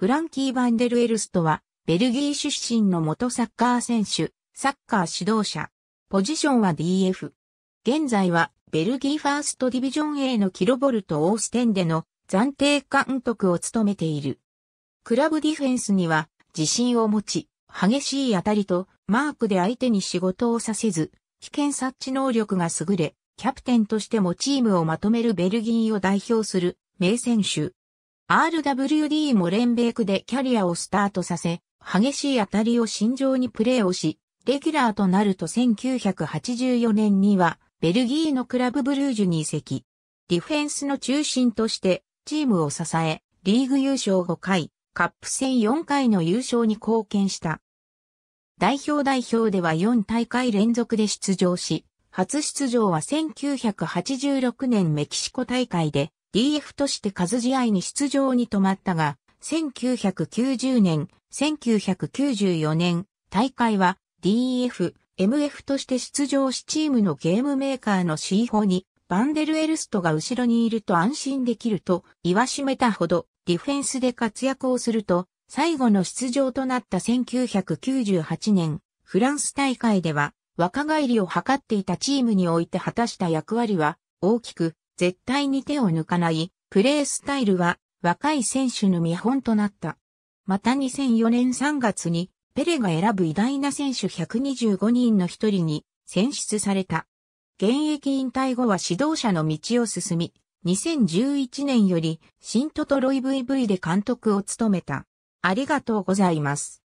フランキー・バンデル・エルストは、ベルギー出身の元サッカー選手、サッカー指導者。ポジションは DF。現在は、ベルギーファーストディビジョン A のキロボルト・オーステンでの暫定監督を務めている。クラブディフェンスには自信を持ち、激しい当たりとマークで相手に仕事をさせず、危険察知能力が優れ、キャプテンとしてもチームをまとめるベルギーを代表する名選手。RWD もレンベークでキャリアをスタートさせ、激しい当たりを慎重にプレーをし、レギュラーとなると1984年には、ベルギーのクラブブルージュに移籍。ディフェンスの中心として、チームを支え、リーグ優勝5回、カップ戦4回の優勝に貢献した。代表代表では4大会連続で出場し、初出場は1986年メキシコ大会で、DF として数試合に出場に止まったが、1990年、1994年、大会は DF、MF として出場しチームのゲームメーカーの C4 に、バンデルエルストが後ろにいると安心できると言わしめたほど、ディフェンスで活躍をすると、最後の出場となった1998年、フランス大会では、若返りを図っていたチームにおいて果たした役割は、大きく絶対に手を抜かないプレースタイルは若い選手の見本となった。また2004年3月にペレが選ぶ偉大な選手125人の一人に選出された。現役引退後は指導者の道を進み、2011年より新トトロイ VV で監督を務めた。ありがとうございます。